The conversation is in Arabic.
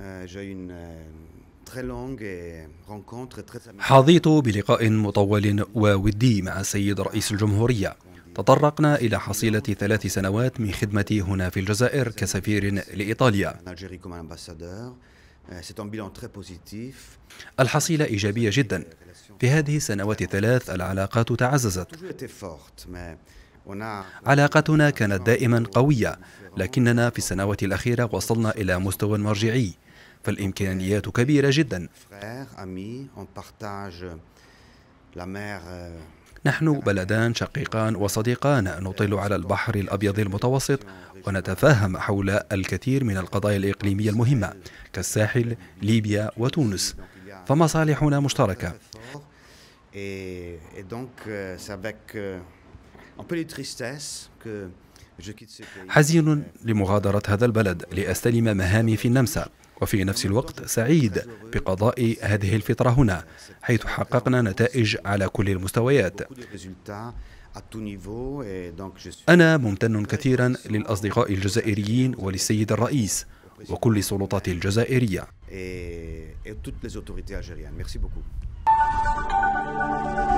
Euh, euh, euh, حظيت بلقاء مطول وودي مع السيد رئيس الجمهورية تطرقنا إلى حصيلة ثلاث سنوات من خدمتي هنا في الجزائر كسفير لإيطاليا الحصيلة إيجابية جدا في هذه السنوات الثلاث العلاقات تعززت علاقتنا كانت دائما قوية لكننا في السنوات الأخيرة وصلنا إلى مستوى مرجعي فالإمكانيات كبيرة جدا euh, نحن بلدان شقيقان وصديقان نطل على البحر الأبيض المتوسط ونتفاهم حول الكثير من القضايا الإقليمية المهمة كالساحل، ليبيا وتونس فمصالحنا مشتركة euh, euh, حزين لمغادرة هذا البلد لأستلم مهامي في النمسا وفي نفس الوقت سعيد بقضاء هذه الفترة هنا حيث حققنا نتائج على كل المستويات أنا ممتن كثيرا للأصدقاء الجزائريين وللسيد الرئيس وكل السلطات الجزائرية Merci beaucoup.